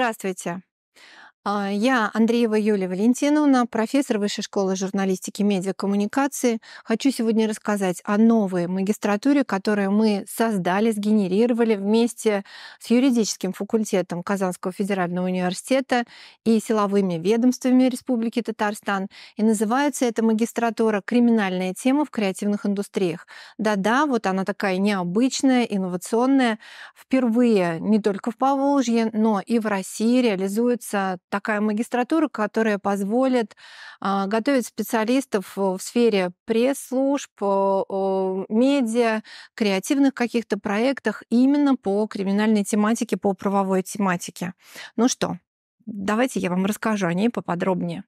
Здравствуйте. А, я Андреева Юлия Валентиновна, профессор Высшей школы журналистики и медиакоммуникации. Хочу сегодня рассказать о новой магистратуре, которую мы создали, сгенерировали вместе с юридическим факультетом Казанского федерального университета и силовыми ведомствами Республики Татарстан. И называется эта магистратура «Криминальная тема в креативных индустриях». Да-да, вот она такая необычная, инновационная. Впервые не только в Поволжье, но и в России реализуется такая магистратура, которая позволит а, готовить специалистов э, в сфере пресс-служб, э, медиа, креативных каких-то проектах именно по криминальной тематике, по правовой тематике. Ну что, давайте я вам расскажу о ней поподробнее.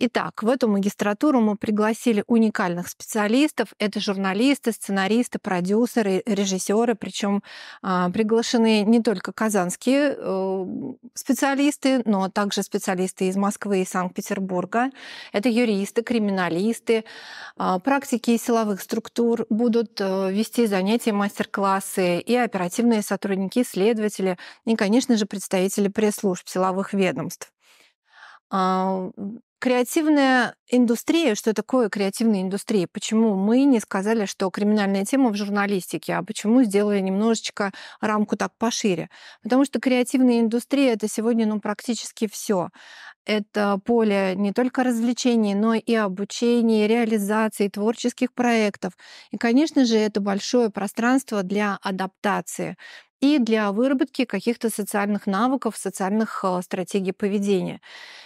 Итак, в эту магистратуру мы пригласили уникальных специалистов. Это журналисты, сценаристы, продюсеры, режиссеры. Причем а, приглашены не только казанские э, специалисты, но также специалисты из Москвы и Санкт-Петербурга. Это юристы, криминалисты, а, практики силовых структур будут э, вести занятия, мастер-классы и оперативные сотрудники, следователи и, конечно же, представители пресс-служб силовых ведомств. А, Креативная индустрия, что такое креативная индустрия? Почему мы не сказали, что криминальная тема в журналистике, а почему сделали немножечко рамку так пошире? Потому что креативная индустрия это сегодня ну, практически все. Это поле не только развлечений, но и обучения, реализации творческих проектов. И, конечно же, это большое пространство для адаптации и для выработки каких-то социальных навыков, социальных э, стратегий поведения.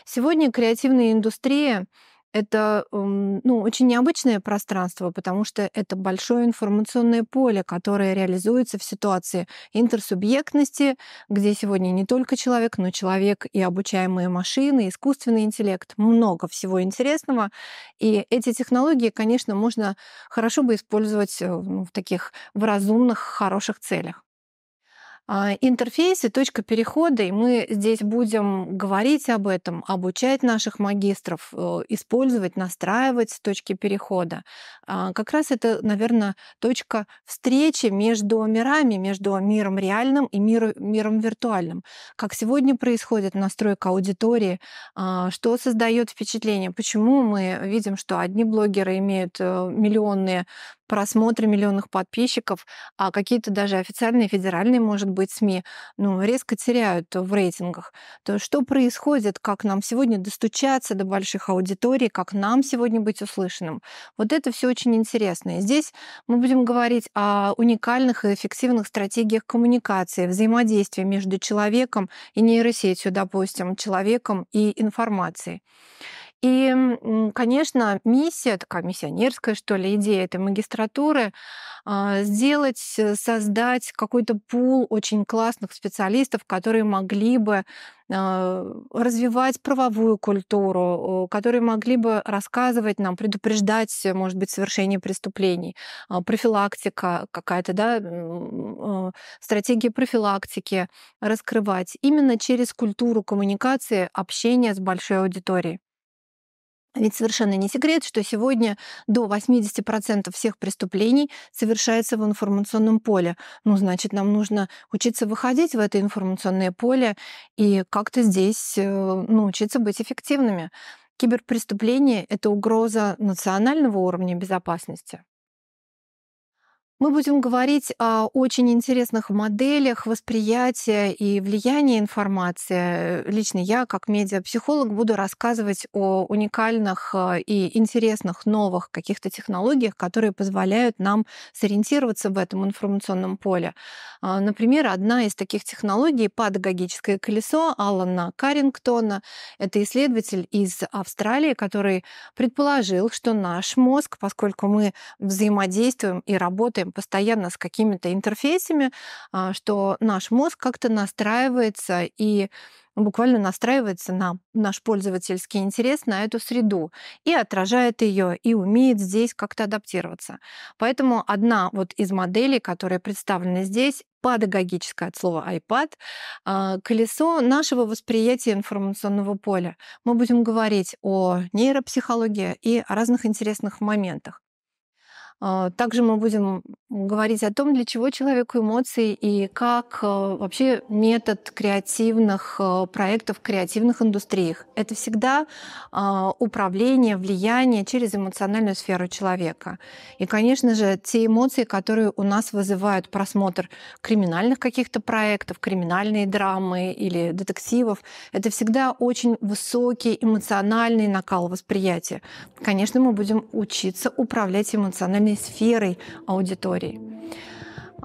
Сегодня креативная индустрия это эм, ну, очень необычное пространство, потому что это большое информационное поле, которое реализуется в ситуации интерсубъектности, где сегодня не только человек, но человек и обучаемые машины, искусственный интеллект, много всего интересного. И эти технологии, конечно, можно хорошо бы использовать э, ну, в таких в разумных, хороших целях. А, интерфейс точка перехода, и мы здесь будем говорить об этом, обучать наших магистров, э, использовать, настраивать точки перехода. А, как раз это, наверное, точка встречи между мирами, между миром реальным и мир, миром виртуальным. Как сегодня происходит настройка аудитории, а, что создает впечатление, почему мы видим, что одни блогеры имеют э, миллионные просмотры миллионных подписчиков, а какие-то даже официальные федеральные, может быть, СМИ, ну, резко теряют в рейтингах. То что происходит, как нам сегодня достучаться до больших аудиторий, как нам сегодня быть услышанным. Вот это все очень интересно. И здесь мы будем говорить о уникальных и эффективных стратегиях коммуникации, взаимодействия между человеком и нейросетью, допустим, человеком и информацией. И, конечно, миссия, такая миссионерская, что ли, идея этой магистратуры, а, сделать, э, создать какой-то пул очень классных специалистов, которые могли бы а, развивать правовую культуру, которые могли бы рассказывать нам, предупреждать, э, может быть, совершение преступлений, а, профилактика какая-то, да, стратегии профилактики раскрывать именно через культуру коммуникации, общения с большой аудиторией. Ведь совершенно не секрет, что сегодня до 80% всех преступлений совершается в информационном поле. Ну, значит, нам нужно учиться выходить в это информационное поле и как-то здесь э, научиться быть эффективными. Киберпреступление — это угроза национального уровня безопасности, мы будем говорить о очень интересных моделях восприятия и влияния информации. Лично я, как медиапсихолог, буду рассказывать о уникальных э, и интересных новых каких-то технологиях, которые позволяют нам сориентироваться в этом информационном поле. А, например, одна из таких технологий — педагогическое колесо Алана Карингтона. Это исследователь из Австралии, который предположил, что наш мозг, поскольку мы взаимодействуем и работаем постоянно с какими-то интерфейсами, а, что наш мозг как-то настраивается и буквально настраивается на наш пользовательский интерес, на эту среду, и отражает ее, и умеет здесь как-то адаптироваться. Поэтому одна вот из моделей, которые представлены здесь, педагогическое от слова iPad, а, колесо нашего восприятия информационного поля. Мы будем говорить о нейропсихологии и о разных интересных моментах. А, также мы будем говорить о том, для чего человеку эмоции и как а, вообще метод креативных а, проектов, креативных индустриях. Это всегда управление, влияние через эмоциональную сферу человека. И, конечно же, те эмоции, которые у нас вызывают просмотр криминальных каких-то проектов, криминальные драмы или детективов, это всегда очень высокий эмоциональный накал восприятия. Конечно, мы будем учиться управлять эмоциональной эмоциональной сферой аудитории.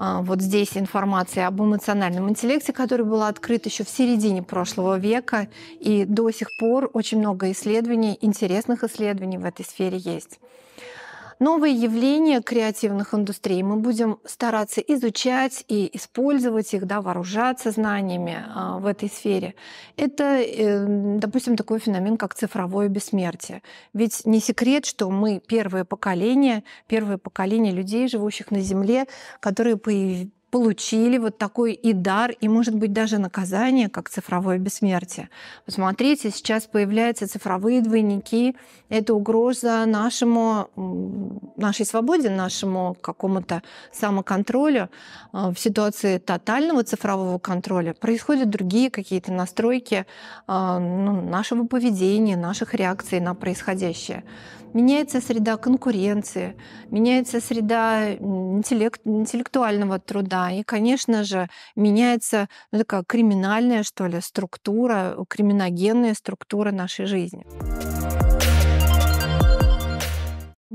А, вот здесь информация об эмоциональном интеллекте, который был открыт еще в середине прошлого века, и до сих пор очень много исследований, интересных исследований в этой сфере есть новые явления креативных индустрий. Мы будем стараться изучать и использовать их, да, вооружаться знаниями а, в этой сфере. Это, э, допустим, такой феномен, как цифровое бессмертие. Ведь не секрет, что мы первое поколение, первое поколение людей, живущих на Земле, которые появились получили вот такой и дар, и, может быть, даже наказание, как цифровое бессмертие. Посмотрите, сейчас появляются цифровые двойники. Это угроза нашему, нашей свободе, нашему какому-то самоконтролю. А, в ситуации тотального цифрового контроля происходят другие какие-то настройки а, ну, нашего поведения, наших реакций на происходящее меняется среда конкуренции, меняется среда интеллект, интеллектуального труда, и, конечно же, меняется ну, такая криминальная, что ли, структура, криминогенная структура нашей жизни.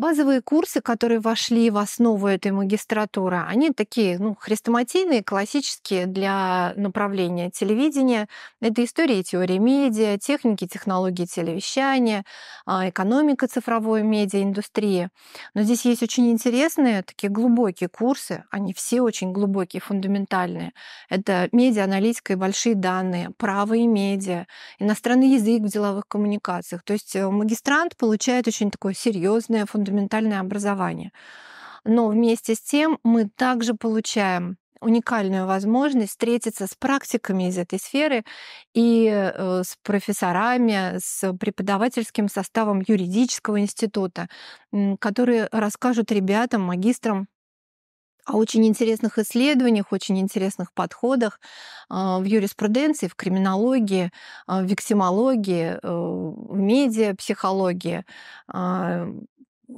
Базовые курсы, которые вошли в основу этой магистратуры, они такие ну, хрестоматийные, классические для направления телевидения. Это история и теория медиа, техники технологии телевещания, а, экономика цифровой медиа, индустрии. Но здесь есть очень интересные, такие глубокие курсы, они все очень глубокие, фундаментальные. Это медиа-аналитика и большие данные, право и медиа, иностранный язык в деловых коммуникациях. То есть э, магистрант получает очень такое серьезное, фундаментальное фундаментальное образование. Но вместе с тем мы также получаем уникальную возможность встретиться с практиками из этой сферы и э, с профессорами, с преподавательским составом юридического института, которые расскажут ребятам, магистрам о очень интересных исследованиях, очень интересных подходах а, в юриспруденции, в криминологии, а, в вексимологии, э, в медиапсихологии, а,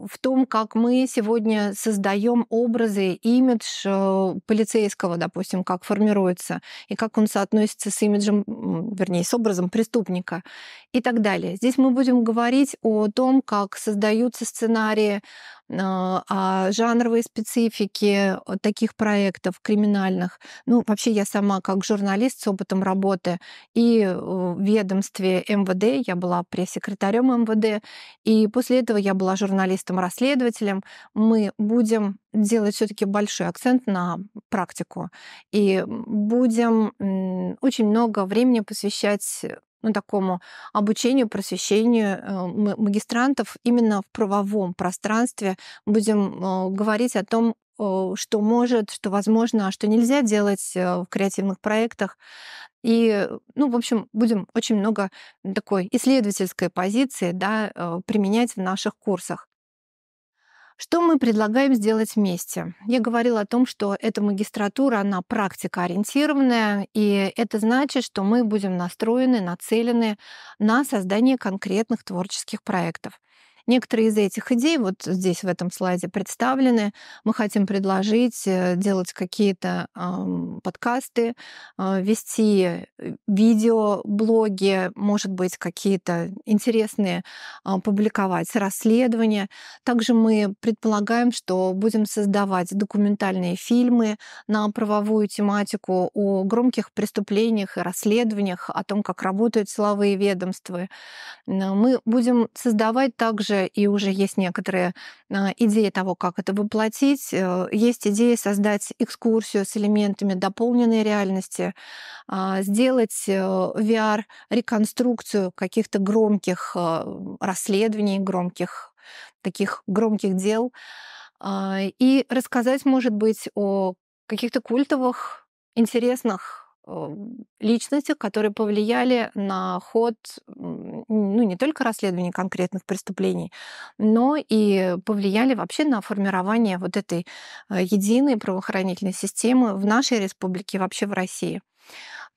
в том, как мы сегодня создаем образы, имидж э, полицейского, допустим, как формируется, и как он соотносится с имиджем, вернее, с образом преступника и так далее. Здесь мы будем говорить о том, как создаются сценарии, а, о жанровой специфике таких проектов криминальных. Ну, вообще я сама как журналист с опытом работы и э, в ведомстве МВД, я была пресс-секретарем МВД, и после этого я была журналистом журналистам, расследователям, мы будем делать все-таки большой акцент на практику и будем очень много времени посвящать э, ну, такому обучению, просвещению э, магистрантов именно в правовом пространстве. Будем э, говорить о том, что может, что возможно, а что нельзя делать в креативных проектах. И, ну, в общем, будем очень много такой исследовательской позиции да, применять в наших курсах. Что мы предлагаем сделать вместе? Я говорила о том, что эта магистратура, она практика ориентированная, и это значит, что мы будем настроены, нацелены на создание конкретных творческих проектов. Некоторые из этих идей вот здесь в этом слайде представлены. Мы хотим предложить э, делать какие-то э, подкасты, э, вести э, видеоблоги, может быть, какие-то интересные э, публиковать расследования. Также мы предполагаем, что будем создавать документальные фильмы на правовую тематику о громких преступлениях и расследованиях, о том, как работают силовые ведомства. Мы будем создавать также уже, и уже есть некоторые а, идеи того, как это воплотить. Э, есть идея создать экскурсию с элементами дополненной реальности, а, сделать э, VR-реконструкцию каких-то громких а, расследований, громких таких громких дел и рассказать, может быть, о каких-то культовых, интересных Э, личностях, которые повлияли на ход ну, не только расследования конкретных преступлений, но и повлияли вообще на формирование вот этой э, единой правоохранительной системы в нашей республике, вообще в России.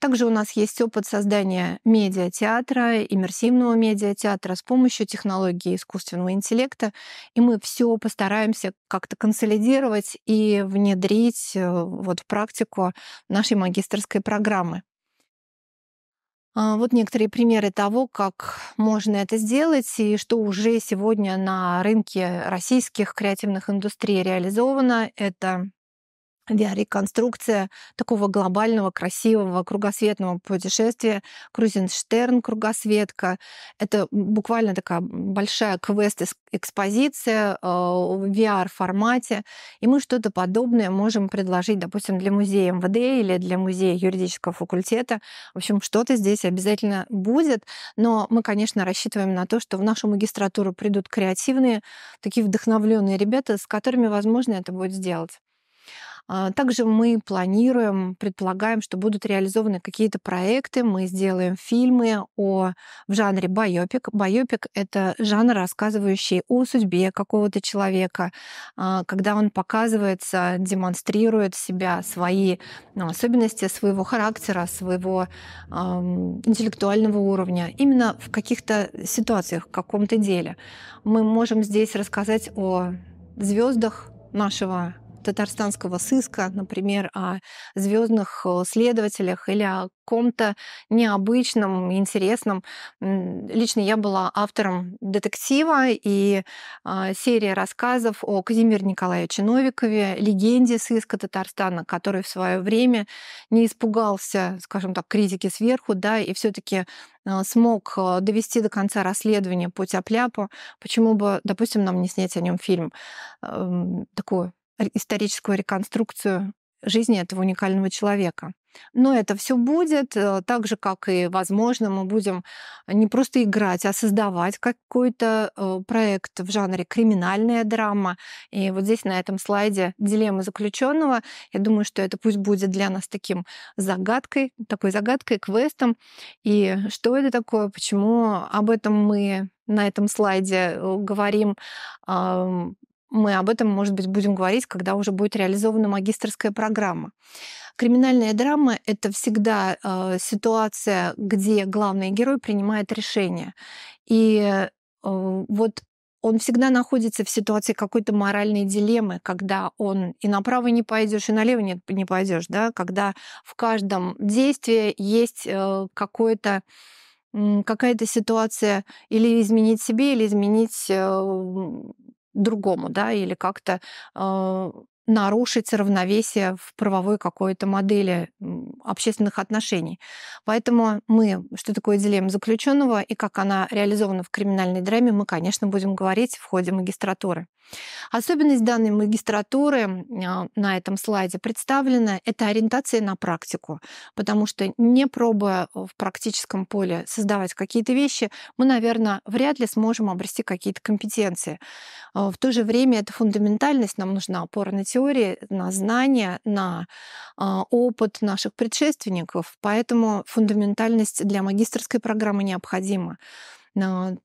Также у нас есть опыт создания медиатеатра, иммерсивного медиатеатра с помощью технологии искусственного интеллекта, и мы все постараемся как-то консолидировать и внедрить э, вот в практику нашей магистрской программы. А, вот некоторые примеры того, как можно это сделать и что уже сегодня на рынке российских креативных индустрий реализовано. Это реконструкция такого глобального, красивого, кругосветного путешествия. Крузенштерн, кругосветка. Это буквально такая большая квест-экспозиция а, в VR-формате. И мы что-то подобное можем предложить, допустим, для музея МВД или для музея юридического факультета. В общем, что-то здесь обязательно будет. Но мы, конечно, рассчитываем на то, что в нашу магистратуру придут креативные, такие вдохновленные ребята, с которыми возможно это будет сделать. А, также мы планируем, предполагаем, что будут реализованы какие-то проекты. Мы сделаем фильмы о, в жанре байопик. Байопик — это жанр, рассказывающий о судьбе какого-то человека, а, когда он показывается, демонстрирует себя, свои ну, особенности своего характера, своего интеллектуального уровня, именно в каких-то ситуациях, в каком-то деле. Мы можем здесь рассказать о звездах нашего татарстанского сыска, например, о звездных э, следователях или о ком-то необычном, интересном. Лично я была автором детектива и а, серии рассказов о Казимире Николаевиче Новикове, легенде сыска Татарстана, который в свое время не испугался, скажем так, критики сверху, да, и все-таки э, смог э, довести до конца расследование по тяп почему бы, допустим, нам не снять о нем фильм? Эм, Такое историческую реконструкцию жизни этого уникального человека. Но это все будет, э, так же, как и, возможно, мы будем не просто играть, а создавать какой-то э, проект в жанре криминальная драма. И вот здесь на этом слайде дилемма заключенного. Я думаю, что это пусть будет для нас таким загадкой, такой загадкой, квестом. И что это такое, почему об этом мы на этом слайде э, говорим мы об этом, может быть, будем говорить, когда уже будет реализована магистрская программа. Криминальная драма — это всегда э, ситуация, где главный герой принимает решение. И э, вот он всегда находится в ситуации какой-то моральной дилеммы, когда он и направо не пойдешь, и налево не, не пойдешь, да, когда в каждом действии есть э, какое-то какая-то ситуация или изменить себе, или изменить э, другому, да, или как-то а, нарушить равновесие в правовой какой-то модели общественных отношений. Поэтому мы, что такое дилемма заключенного и как она реализована в криминальной драме, мы, конечно, будем говорить в ходе магистратуры. Особенность данной магистратуры а, на этом слайде представлена — это ориентация на практику, потому что не пробуя в практическом поле создавать какие-то вещи, мы, наверное, вряд ли сможем обрести какие-то компетенции. А, в то же время эта фундаментальность нам нужна опора на теорию, теории, на знания, на а, опыт наших предшественников. Поэтому фундаментальность для магистрской программы необходима.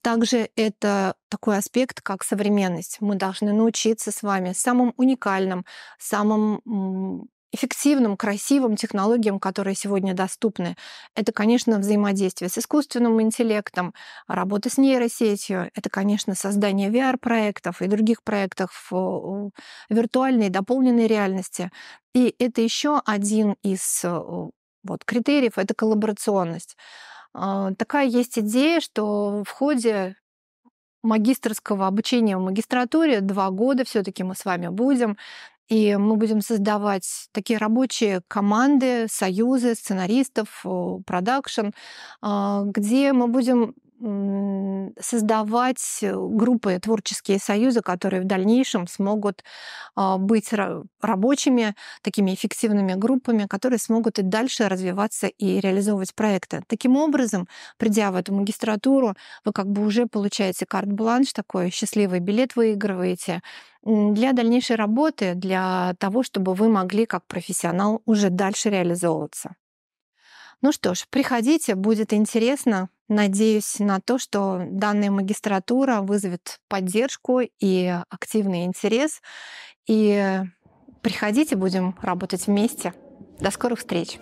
Также это такой аспект, как современность. Мы должны научиться с вами самым уникальным, самым эффективным, красивым технологиям, которые сегодня доступны, это, конечно, взаимодействие с искусственным интеллектом, работа с нейросетью, это, конечно, создание VR-проектов и других проектов в виртуальной, дополненной реальности. И это еще один из вот, критериев, это коллаборационность. А, такая есть идея, что в ходе магистрского обучения в магистратуре. Два года все-таки мы с вами будем. И мы будем создавать такие рабочие команды, союзы сценаристов, э, продакшн, а, где мы будем создавать э, группы, творческие союзы, которые в дальнейшем смогут а, быть рабочими, такими эффективными группами, которые смогут и дальше развиваться и реализовывать проекты. Таким образом, придя в эту магистратуру, вы как бы уже получаете карт-бланш, такой счастливый билет выигрываете, для дальнейшей работы, для того, чтобы вы могли как профессионал уже дальше реализовываться. Ну что ж, приходите, будет интересно. Надеюсь на то, что данная магистратура вызовет поддержку и активный интерес. И приходите, будем работать вместе. До скорых встреч!